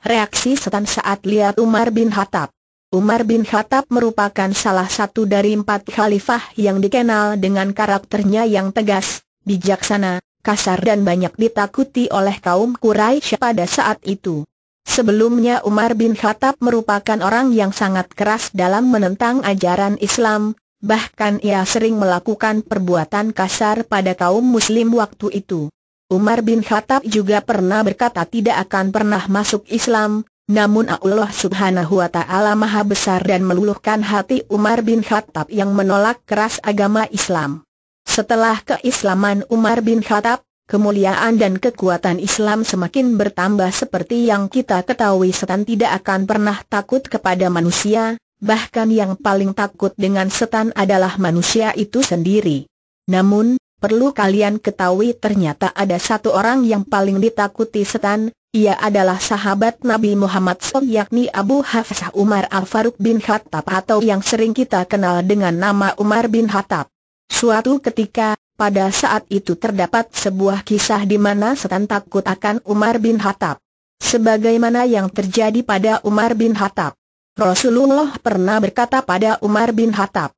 Reaksi setan saat lihat Umar bin Khattab. Umar bin Khattab merupakan salah satu dari empat khalifah yang dikenal dengan karakternya yang tegas, bijaksana, kasar dan banyak ditakuti oleh kaum Quraisy pada saat itu. Sebelumnya Umar bin Khattab merupakan orang yang sangat keras dalam menentang ajaran Islam, bahkan ia sering melakukan perbuatan kasar pada kaum muslim waktu itu. Umar bin Khattab juga pernah berkata tidak akan pernah masuk Islam, namun Allah subhanahu wa ta'ala maha besar dan meluluhkan hati Umar bin Khattab yang menolak keras agama Islam. Setelah keislaman Umar bin Khattab, kemuliaan dan kekuatan Islam semakin bertambah seperti yang kita ketahui setan tidak akan pernah takut kepada manusia, bahkan yang paling takut dengan setan adalah manusia itu sendiri. Namun, Perlu kalian ketahui ternyata ada satu orang yang paling ditakuti setan, ia adalah sahabat Nabi Muhammad SAW yakni Abu Hafsah Umar Al-Faruq bin Khattab atau yang sering kita kenal dengan nama Umar bin Khattab. Suatu ketika, pada saat itu terdapat sebuah kisah di mana setan takut akan Umar bin Khattab. Sebagaimana yang terjadi pada Umar bin Khattab. Rasulullah pernah berkata pada Umar bin Khattab,